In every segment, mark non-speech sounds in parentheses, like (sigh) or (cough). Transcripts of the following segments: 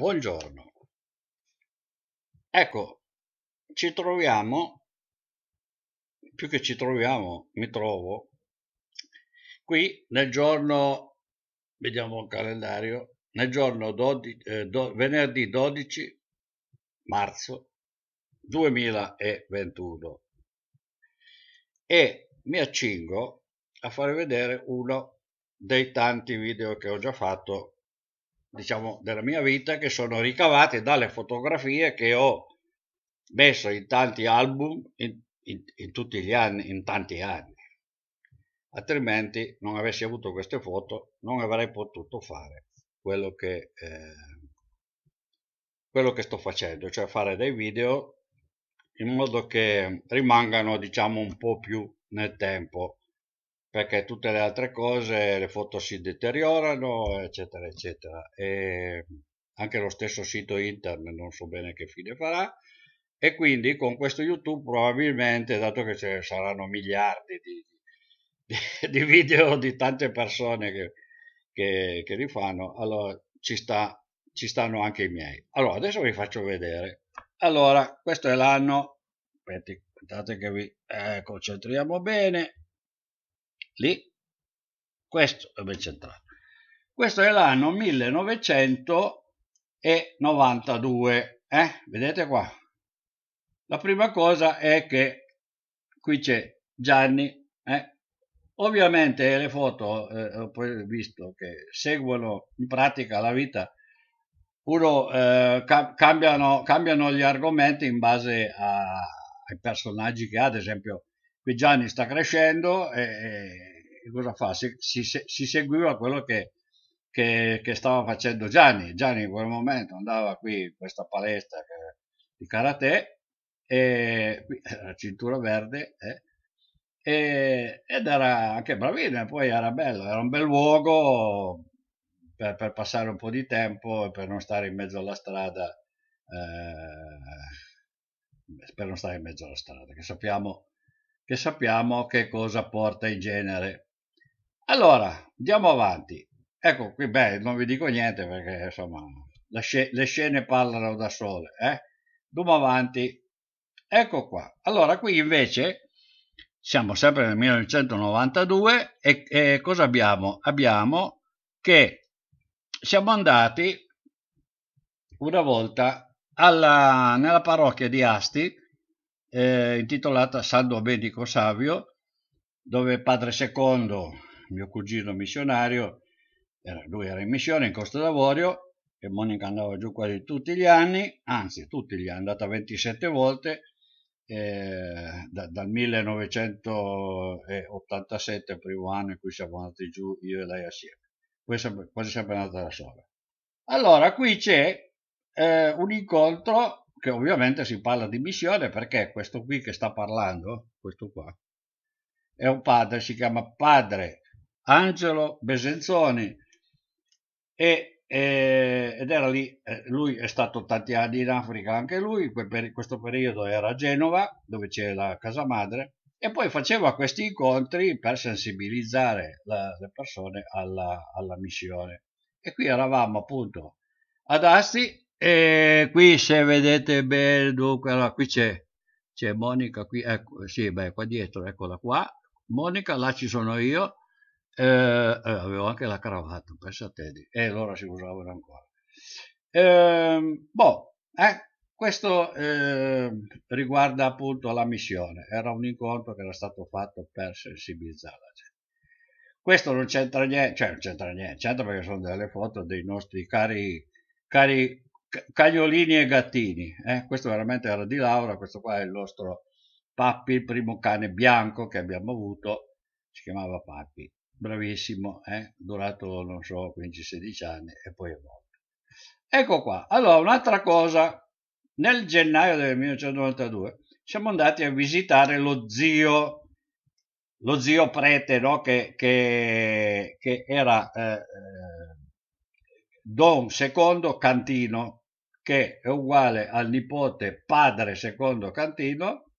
Buongiorno. Ecco, ci troviamo, più che ci troviamo, mi trovo, qui nel giorno, vediamo il calendario, nel giorno 12, eh, do, venerdì 12 marzo 2021 e mi accingo a fare vedere uno dei tanti video che ho già fatto diciamo, della mia vita che sono ricavate dalle fotografie che ho messo in tanti album in, in, in tutti gli anni, in tanti anni. Altrimenti non avessi avuto queste foto non avrei potuto fare quello che, eh, quello che sto facendo, cioè fare dei video in modo che rimangano diciamo un po' più nel tempo perché tutte le altre cose, le foto si deteriorano, eccetera, eccetera. E anche lo stesso sito internet non so bene che fine farà. E quindi con questo YouTube probabilmente, dato che ce ne saranno miliardi di, di, (laughs) di video di tante persone che, che, che, li fanno, allora ci, sta, ci stanno anche i miei. Allora, adesso vi faccio vedere. Allora, questo è l'anno, aspettate che vi eh, concentriamo bene, lì. Questo è ben centrale. Questo è l'anno 1992, eh? vedete qua. La prima cosa è che qui c'è Gianni, eh? ovviamente le foto eh, ho poi visto che seguono in pratica la vita uno eh, cambiano, cambiano, gli argomenti in base a, ai personaggi che ha ad esempio qui Gianni sta crescendo e, cosa fa? Si, si, si seguiva quello che, che, che, stava facendo Gianni. Gianni in quel momento andava qui in questa palestra di karate, e, eh, la cintura verde, eh, e, ed era anche bravino, poi era bello, era un bel luogo per, per, passare un po' di tempo e per non stare in mezzo alla strada. Eh, per non stare in mezzo alla strada, che sappiamo che sappiamo che cosa porta in genere allora, andiamo avanti. Ecco qui, beh, non vi dico niente perché insomma sc le scene parlano da sole. Eh? Andiamo avanti. Ecco qua. Allora, qui invece siamo sempre nel 1992 e, e cosa abbiamo? Abbiamo che siamo andati una volta alla, nella parrocchia di Asti eh, intitolata San Domenico Savio dove padre secondo mio cugino missionario, era, lui era in missione in Costa d'Avorio e Monica andava giù quasi tutti gli anni, anzi tutti gli anni, è andata 27 volte eh, da, dal 1987, primo anno in cui siamo andati giù io e lei assieme, quasi, quasi sempre andata da sola. Allora, qui c'è eh, un incontro che ovviamente si parla di missione perché questo qui che sta parlando, questo qua, è un padre, si chiama padre Angelo Besenzoni e, e, ed era lì, eh, lui è stato tanti anni in Africa anche lui, in questo periodo era a Genova dove c'è la casa madre e poi faceva questi incontri per sensibilizzare la, le persone alla, alla missione e qui eravamo appunto ad Asti e qui se vedete bene dunque allora qui c'è c'è Monica qui ecco sì beh qua dietro eccola qua Monica là ci sono io eh, eh, avevo anche la cravatta, pensa a te, e eh, allora si usavano ancora. Eh, boh, eh, questo eh, riguarda appunto la missione, era un incontro che era stato fatto per sensibilizzare la gente. Questo non c'entra niente, cioè non c'entra niente, c'entra perché sono delle foto dei nostri cari, cari cagnolini e gattini. Eh? Questo veramente era di Laura, questo qua è il nostro Pappi, il primo cane bianco che abbiamo avuto, si chiamava Pappi bravissimo, eh? durato non so 15-16 anni e poi è morto. Ecco qua, allora un'altra cosa, nel gennaio del 1992 siamo andati a visitare lo zio, lo zio prete no? che, che, che era eh, eh Don Secondo Cantino, che è uguale al nipote padre secondo Cantino,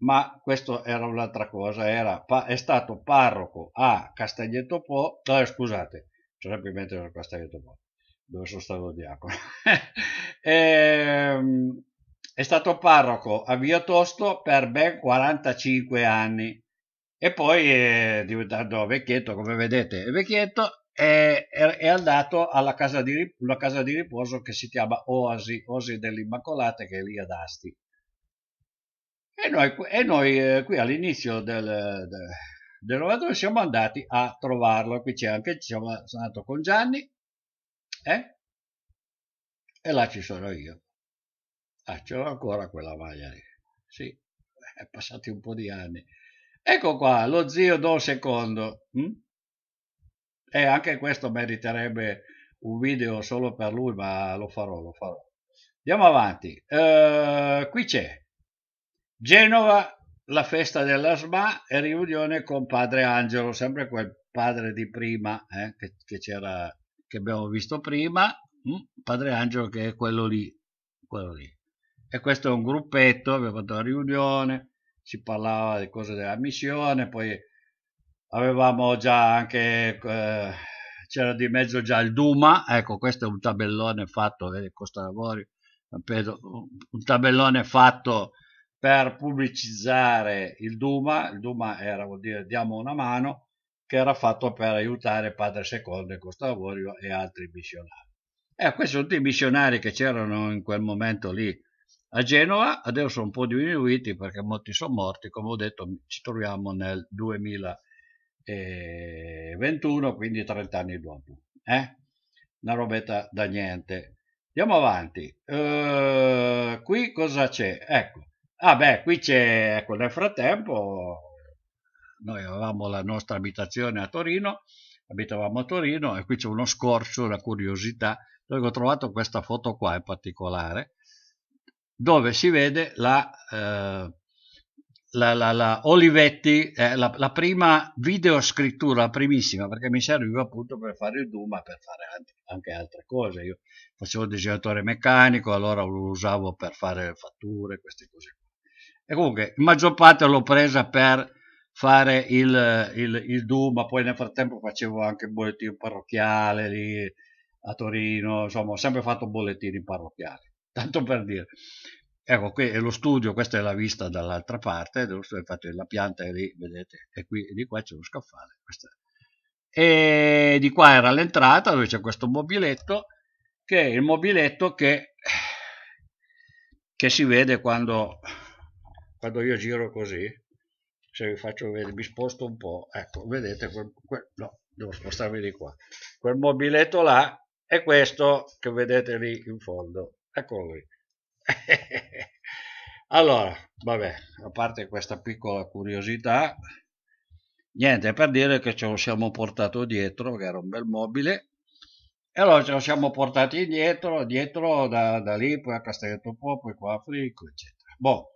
ma questo era un'altra cosa, era, è stato parroco a Castagneto Po, no, scusate, c'è sempre in mente Castagneto Po, dove sono stato diacono, (laughs) e, ehm, è stato parroco a Via Tosto per ben 45 anni e poi eh, diventando vecchietto, come vedete, è vecchietto è, è, andato alla casa di, casa di riposo che si chiama Oasi, Oasi dell'Immacolata che è lì ad Asti e noi, e noi eh, qui all'inizio del, del, del Rovatore siamo andati a trovarlo, qui c'è anche, ci siamo andati con Gianni, eh? e là ci sono io. Ah, ce l'ho ancora quella maglia lì, sì, è passati un po' di anni. Ecco qua, lo zio Don Secondo, hm? e anche questo meriterebbe un video solo per lui, ma lo farò, lo farò. Andiamo avanti, uh, qui c'è Genova, la festa dell'Asma e riunione con padre Angelo, sempre quel padre di prima eh, che, che, che, abbiamo visto prima, mm, padre Angelo che è quello lì, quello lì. E questo è un gruppetto, abbiamo fatto una riunione, si parlava di cose della missione, poi avevamo già anche... Eh, c'era di mezzo già il Duma, ecco questo è un tabellone fatto, vedi, Costa d'Avorio, un tabellone fatto per pubblicizzare il Duma, il Duma era, vuol dire diamo una mano, che era fatto per aiutare Padre Secondo e Avorio e altri missionari. E questi sono tutti i missionari che c'erano in quel momento lì a Genova, adesso sono un po' diminuiti perché molti sono morti, come ho detto ci troviamo nel 2021, quindi 30 anni dopo. Eh? Una robetta da niente. Andiamo avanti. Uh, qui cosa c'è? Ecco Ah beh, qui c'è, ecco, nel frattempo noi avevamo la nostra abitazione a Torino, abitavamo a Torino e qui c'è uno scorcio, una curiosità, dove ho trovato questa foto qua in particolare, dove si vede la, eh, la, la, la Olivetti, eh, la, prima videoscrittura, la primissima, perché mi serviva appunto per fare il Duma, per fare anche altre cose. Io facevo disegnatore meccanico, allora lo usavo per fare fatture, queste cose e comunque, la maggior parte l'ho presa per fare il, il, il DU, ma poi nel frattempo facevo anche il bollettino parrocchiale lì a Torino, insomma, ho sempre fatto bollettini parrocchiali, tanto per dire. Ecco, qui è lo studio, questa è la vista dall'altra parte, infatti la pianta è lì, vedete, e qui di qua c'è lo scaffale. E di qua era l'entrata dove c'è questo mobiletto, che è il mobiletto che, che si vede quando quando io giro così, se vi faccio vedere, mi sposto un po', ecco, vedete, quel, quel, no, devo spostarmi di qua, quel mobiletto là è questo che vedete lì in fondo, eccolo lì. (laughs) allora, vabbè, a parte questa piccola curiosità, niente, per dire che ce lo siamo portato dietro, che era un bel mobile, e allora ce lo siamo portati dietro, dietro da, da lì, poi a Castelletto Po, poi qua a Frico, eccetera. Boh,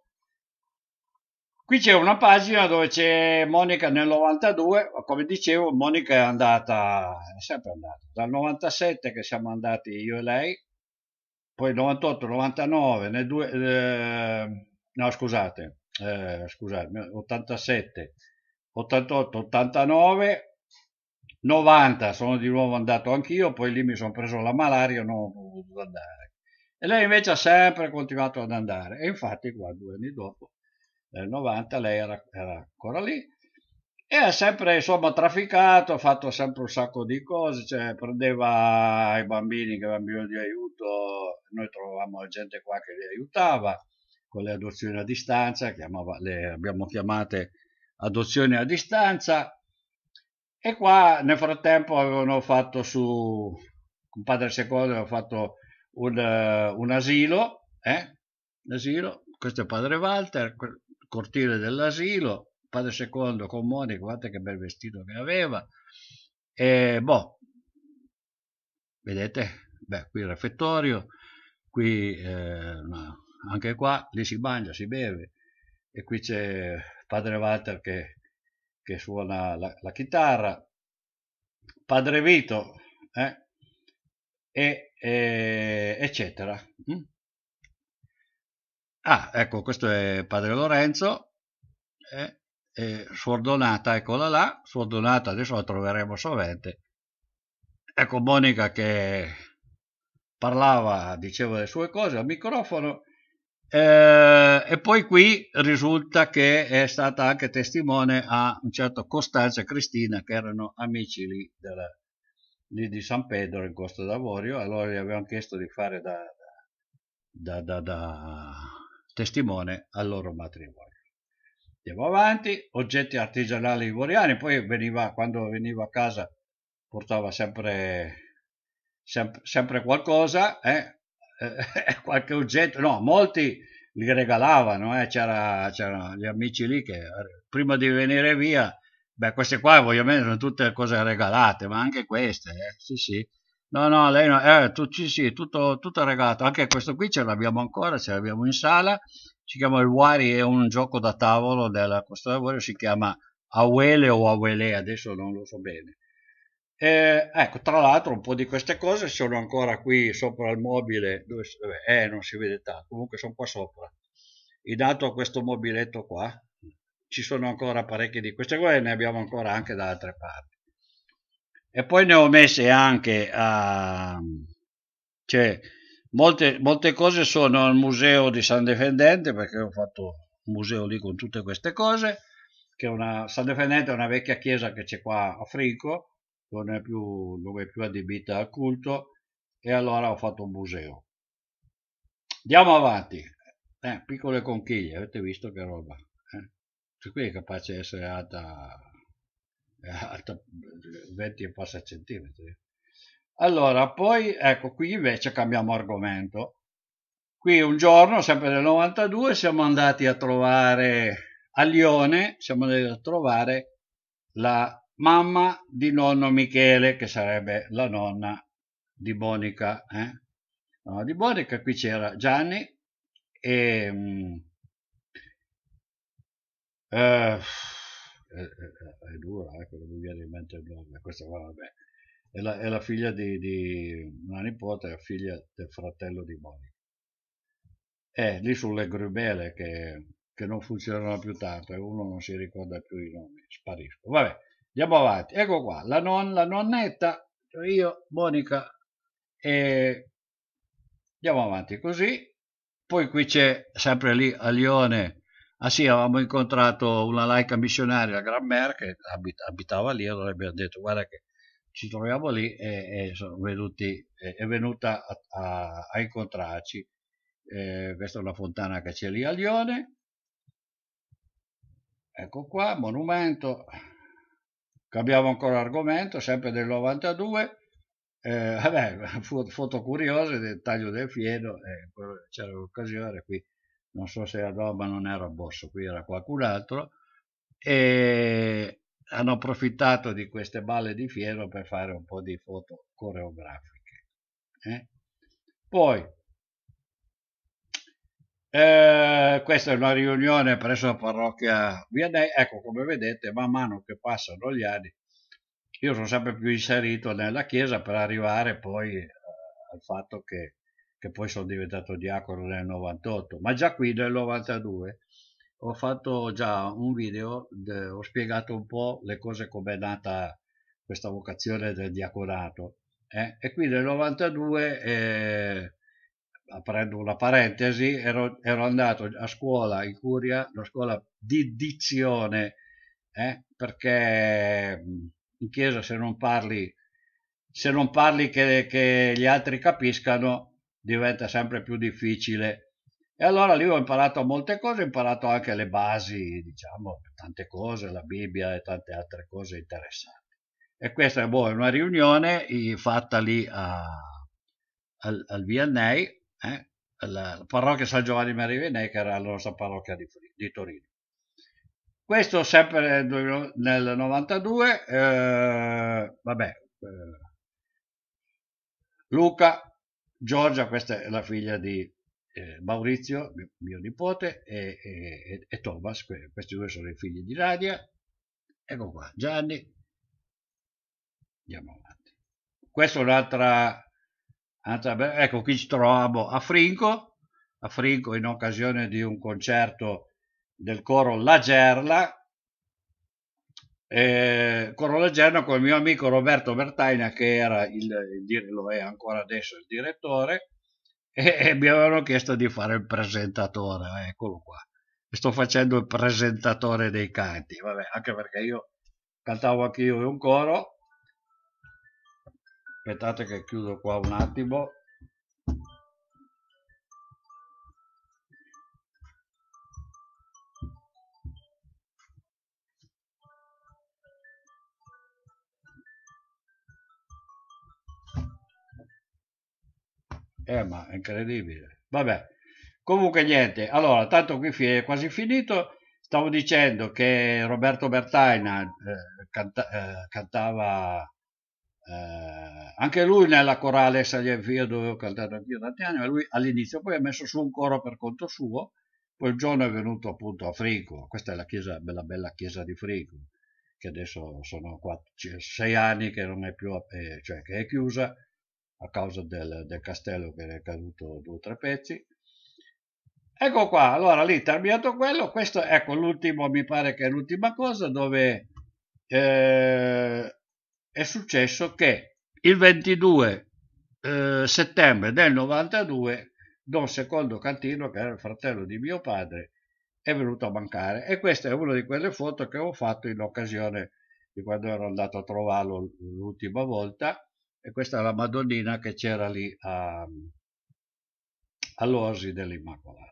Qui c'è una pagina dove c'è Monica nel 92, come dicevo Monica è andata, è sempre andata, dal 97 che siamo andati io e lei, poi 98, 99, nel 2, eh, no scusate, eh, scusate, 87, 88, 89, 90 sono di nuovo andato anch'io, poi lì mi sono preso la malaria e non ho potuto andare. E lei invece ha sempre continuato ad andare e infatti qua due anni dopo nel 90 lei era, era ancora lì e ha sempre insomma trafficato, ha fatto sempre un sacco di cose, cioè, prendeva i bambini che avevano bisogno di aiuto, noi trovavamo gente qua che li aiutava con le adozioni a distanza, chiamava, le abbiamo chiamate adozioni a distanza e qua nel frattempo avevano fatto su con padre secondo avevano fatto un, un asilo, eh? un asilo, questo è padre Walter, cortile dell'asilo, padre secondo con Monica, guardate che bel vestito che aveva, e boh, vedete, beh, qui il refettorio, qui eh, no, anche qua, lì si mangia, si beve, e qui c'è padre Walter che, che suona la, la, chitarra, padre Vito, eh, e, e, eh, eccetera. Mm? Ah, ecco, questo è Padre Lorenzo, eh, eh, Suor Donata, eccola là, Suor Donata adesso la troveremo sovente. Ecco Monica che parlava, diceva le sue cose al microfono eh, e poi qui risulta che è stata anche testimone a un certo Costanza e Cristina che erano amici lì, della, lì di San Pedro in Costa d'Avorio, allora gli avevano chiesto di fare da, da, da, da testimone al loro matrimonio. Andiamo avanti, oggetti artigianali ivoriani, poi veniva, quando veniva a casa portava sempre, sempre, sempre qualcosa, eh? Eh, (laughs) qualche oggetto, no, molti li regalavano, eh? c'erano gli amici lì che prima di venire via, beh queste qua voglio bene sono tutte cose regalate, ma anche queste, eh? sì sì, No, no, lei no, eh, tu, sì, sì, tutto, tutto regato. Anche questo qui ce l'abbiamo ancora, ce l'abbiamo in sala. Si chiama il Wari, è un gioco da tavolo della Costa d'Avorio, si chiama Awele o Awele, adesso non lo so bene. Eh, ecco, tra l'altro un po' di queste cose sono ancora qui sopra il mobile, dove, eh, non si vede tanto, comunque sono qua sopra. In alto a questo mobiletto qua ci sono ancora parecchie di queste cose ne abbiamo ancora anche da altre parti. E poi ne ho messe anche a... Cioè, molte, molte cose sono al museo di San Defendente, perché ho fatto un museo lì con tutte queste cose, che è una, San Defendente è una vecchia chiesa che c'è qua a Frico, non è più, non è più adibita al culto, e allora ho fatto un museo. Andiamo avanti. Eh, piccole conchiglie, avete visto che roba? Eh? Qui è capace di essere alta (laughs) alta 20 e passa centimetri. Eh. Allora, poi, ecco, qui invece cambiamo argomento. Qui un giorno, sempre nel 92, siamo andati a trovare a Lione, siamo andati a trovare la mamma di nonno Michele, che sarebbe la nonna di Monica. Eh? No, di Monica qui c'era Gianni e... Mm, eh, eh, eh, eh, è, dura, ecco, quello mi viene in mente il nome, questa qua vabbè, è la, è la figlia di, di, una nipote, è figlia del fratello di Monica. È lì sulle grubele che, che non funzionano più tanto e uno non si ricorda più i nomi, sparisco. Vabbè, andiamo avanti, ecco qua, la, non, la nonnetta, io, Monica, e andiamo avanti così. Poi qui c'è sempre lì a Lione Ah sì, avevamo incontrato una laica missionaria a Gran Mer che abit abitava lì, allora abbiamo detto guarda che ci troviamo lì e, e venuti, e, è venuta a, a, a incontrarci. Eh, questa è una fontana che c'è lì a Lione. Ecco qua, monumento. Cambiamo ancora argomento, sempre del 92. Eh, (laughs) vabbè, foto curiose del taglio del fieno, eh, c'era l'occasione qui non so se la roba non era Bosso, qui era qualcun altro, e hanno approfittato di queste balle di fiero per fare un po' di foto coreografiche. Eh? Poi, eh, questa è una riunione presso la parrocchia Vianney, ecco come vedete man mano che passano gli anni io sono sempre più inserito nella chiesa per arrivare poi eh, al fatto che che poi sono diventato diacono nel 98, ma già qui nel 92 ho fatto già un video, de, ho spiegato un po' le cose come è nata questa vocazione del diaconato. Eh? E qui nel 92, eh, aprendo una parentesi, ero, ero, andato a scuola in Curia, una scuola di dizione, eh? perché in chiesa se non parli, se non parli che, che gli altri capiscano, diventa sempre più difficile. E allora lì ho imparato molte cose, ho imparato anche le basi, diciamo, tante cose, la Bibbia e tante altre cose interessanti. E questa è boh, una riunione fatta lì a, al, al Vianney, eh, alla parrocchia San Giovanni Maria Vianney, che era la nostra parrocchia di, di Torino. Questo sempre nel, nel 92, eh, vabbè, eh, Luca Giorgia, questa è la figlia di eh, Maurizio, mio, mio nipote, e, e, e, Thomas, questi due sono i figli di Nadia. Ecco qua, Gianni. Andiamo avanti. Questa è un'altra... Ecco, qui ci troviamo a Frinco, a Frinco in occasione di un concerto del coro La Gerla, eh, Corollegeno con il mio amico Roberto Bertaina che era il, il, lo è ancora adesso il direttore e, e, mi avevano chiesto di fare il presentatore eh, eccolo qua sto facendo il presentatore dei canti vabbè anche perché io cantavo anch'io in un coro aspettate che chiudo qua un attimo eh ma è incredibile vabbè comunque niente allora tanto qui è quasi finito stavo dicendo che Roberto Bertaina eh, canta, eh, cantava eh, anche lui nella corale Sagliavia dove ho cantato anch'io tanti anni, ma lui all'inizio poi ha messo su un coro per conto suo, poi il giorno è venuto appunto a Frico, questa è la chiesa, bella bella chiesa di Frico, che adesso sono 4, 6 cioè anni che non è più, eh, cioè che è chiusa, a causa del, del castello che ne è caduto due o tre pezzi. Ecco qua, allora lì terminato quello, questo ecco l'ultimo, mi pare che è l'ultima cosa dove eh, è successo che il 22 eh, settembre del 92 Don Secondo Cantino, che era il fratello di mio padre, è venuto a mancare e questa è una di quelle foto che ho fatto in occasione di quando ero andato a trovarlo l'ultima volta e questa è la Madonnina che c'era lì a, all'Oasi dell'Immacolata.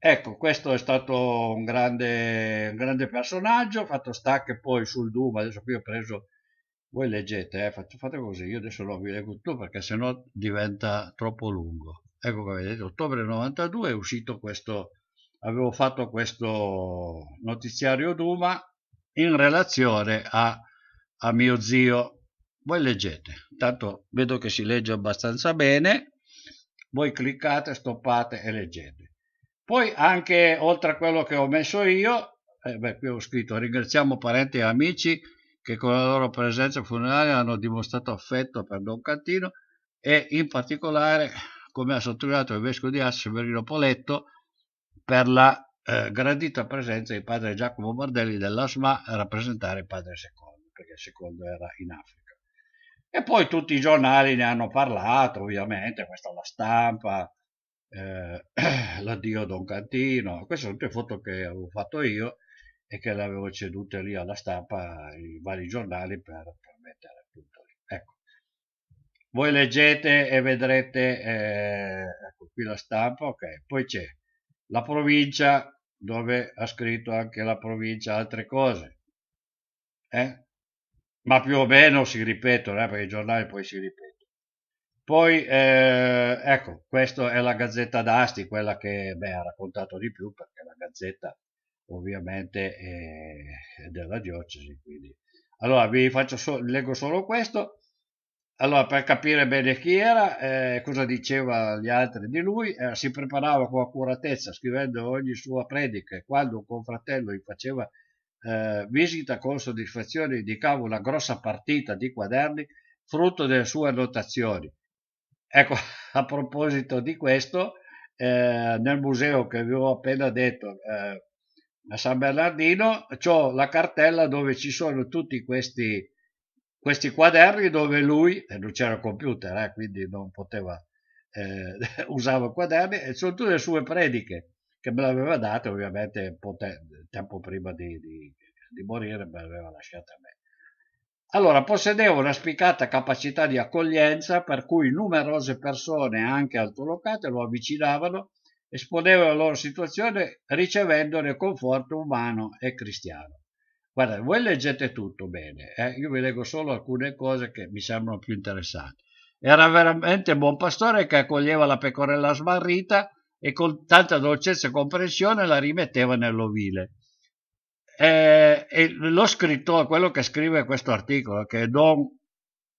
Ecco, questo è stato un grande, un grande personaggio, fatto sta che poi sul Duma, adesso qui ho preso, voi leggete, eh, faccio, fate così, io adesso lo vi leggo tutto perché sennò diventa troppo lungo. Ecco come vedete, ottobre 92 è uscito questo, avevo fatto questo notiziario Duma in relazione a, a mio zio voi leggete, tanto vedo che si legge abbastanza bene, voi cliccate, stoppate e leggete. Poi anche oltre a quello che ho messo io, eh beh, qui ho scritto ringraziamo parenti e amici che con la loro presenza funerale hanno dimostrato affetto per Don Cantino e in particolare, come ha sottolineato il vescovo di Assi Severino Poletto, per la eh, gradita presenza di padre Giacomo Bardelli dell'ASMA a rappresentare il padre secondo, perché il secondo era in Africa. E poi tutti i giornali ne hanno parlato, ovviamente, questa è la stampa, eh, (clears throat) l'addio Don Cantino, queste sono tutte foto che avevo fatto io e che le avevo cedute lì alla stampa, i vari giornali per, per mettere appunto lì. Ecco. Voi leggete e vedrete, eh, ecco qui la stampa, ok, poi c'è la provincia dove ha scritto anche la provincia altre cose. Eh? ma più o meno si ripetono, eh, perché i giornali poi si ripetono. Poi, eh, ecco, questa è la Gazzetta d'Asti, quella che beh, ha raccontato di più, perché la Gazzetta ovviamente è della diocesi. Quindi. Allora, vi faccio so- leggo solo questo. Allora, per capire bene chi era, eh, cosa diceva gli altri di lui, eh, si preparava con accuratezza, scrivendo ogni sua predica, e quando un confratello gli faceva eh, visita con soddisfazione di cavo una grossa partita di quaderni frutto delle sue annotazioni. Ecco, (laughs) a proposito di questo, eh, nel museo che vi ho appena detto eh, a San Bernardino, ho la cartella dove ci sono tutti questi, questi quaderni dove lui, e non c'era computer, eh, quindi non poteva, eh, (laughs) usava quaderni, e sono tutte le sue prediche che me l'aveva data ovviamente pote- tempo prima di, di, di morire, me l'aveva lasciata a me. Allora, possedeva una spiccata capacità di accoglienza per cui numerose persone, anche altolocate, lo avvicinavano, esponeva la loro situazione ricevendone conforto umano e cristiano. Guarda, voi leggete tutto bene, eh? io vi leggo solo alcune cose che mi sembrano più interessanti. Era veramente un buon pastore che accoglieva la pecorella smarrita e con tanta dolcezza e comprensione la rimetteva nell'ovile. E, eh, e lo scrittore, quello che scrive questo articolo, che è Don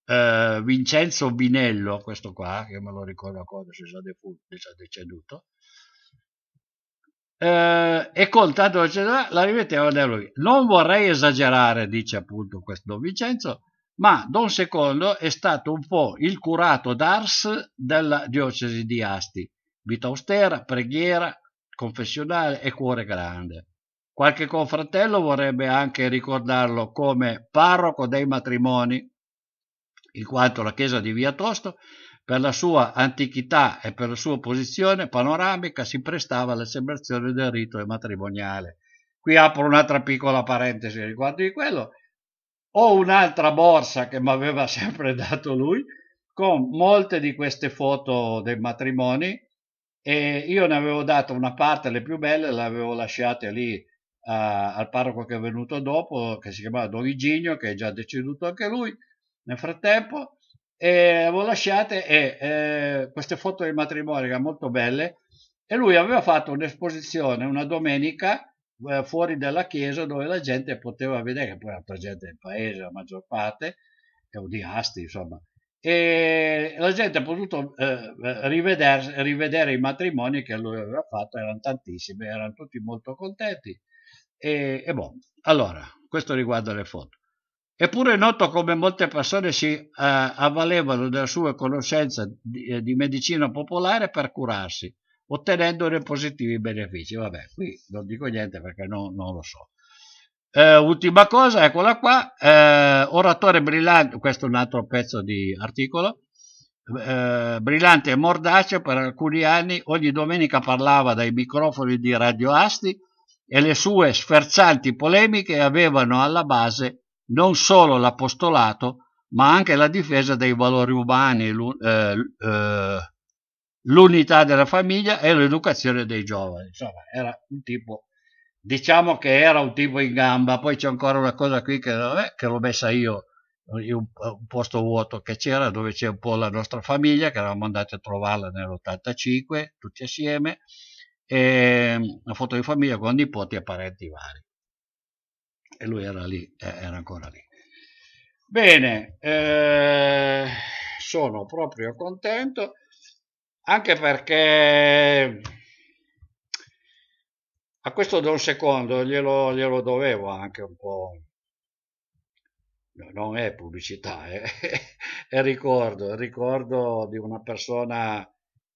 eh, Vincenzo Binello, questo qua, che me lo ricordo ancora, se è già deceduto, eh, e con tanta dolcezza la rimetteva nell'ovile. Non vorrei esagerare, dice appunto questo Don Vincenzo, ma Don Secondo è stato un po' il curato d'Ars della diocesi di Asti vita austera, preghiera, confessionale e cuore grande. Qualche confratello vorrebbe anche ricordarlo come parroco dei matrimoni, in quanto la chiesa di Via Tosto, per la sua antichità e per la sua posizione panoramica, si prestava alla celebrazione del rito matrimoniale. Qui apro un'altra piccola parentesi riguardo di quello. Ho un'altra borsa che mi aveva (laughs) sempre dato lui, con molte di queste foto dei matrimoni, e io ne avevo dato una parte, le più belle, le avevo lasciate lì a, al parroco che è venuto dopo, che si chiamava Don Iginio che è già deceduto anche lui nel frattempo, e le avevo lasciate e eh, queste foto del matrimonio erano molto belle e lui aveva fatto un'esposizione una domenica eh, fuori dalla chiesa dove la gente poteva vedere, che poi era gente del paese, la maggior parte, e odiasti, insomma, e la gente ha potuto eh, rivedere, rivedere i matrimoni che lui aveva fatto, erano tantissimi, erano tutti molto contenti. E, e boh, allora, questo riguarda le foto. Eppure è noto come molte persone si eh, avvalevano della sua conoscenza di, eh, di, medicina popolare per curarsi, ottenendo dei positivi benefici. Vabbè, qui non dico niente perché no, non lo so. Eh, ultima cosa, eccola qua, eh, oratore brillante, questo è un altro pezzo di articolo, eh, brillante e mordace per alcuni anni, ogni domenica parlava dai microfoni di Radio Asti e le sue sferzanti polemiche avevano alla base non solo l'apostolato, ma anche la difesa dei valori umani, eh, eh, l'unità della famiglia e l'educazione dei giovani. Insomma, era un tipo diciamo che era un tipo in gamba, poi c'è ancora una cosa qui che, eh, che l'ho messa io, un, eh, un posto vuoto che c'era dove c'è un po' la nostra famiglia che eravamo andati a trovarla nell'85 tutti assieme, e una mm, foto di famiglia con nipoti e parenti vari. E lui era lì, eh, era ancora lì. Bene, eh, sono proprio contento, anche perché a questo Don Secondo glielo, glielo dovevo anche un po', non è pubblicità, eh? (laughs) è ricordo, è ricordo di una persona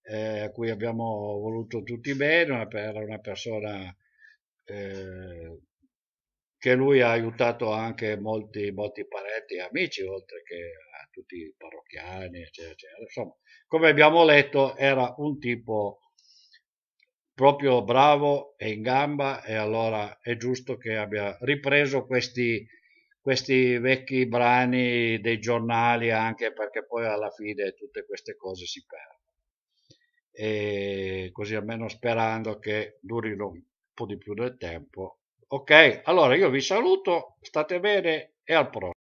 eh, a cui abbiamo voluto tutti bene, una, era una persona eh, che lui ha aiutato anche molti, molti parenti e amici, oltre che a tutti i parrocchiani, eccetera, eccetera. Insomma, come abbiamo letto, era un tipo proprio bravo e in gamba e allora è giusto che abbia ripreso questi, questi vecchi brani dei giornali anche perché poi alla fine tutte queste cose si perdono e così almeno sperando che durino un po' di più del tempo ok allora io vi saluto state bene e al prossimo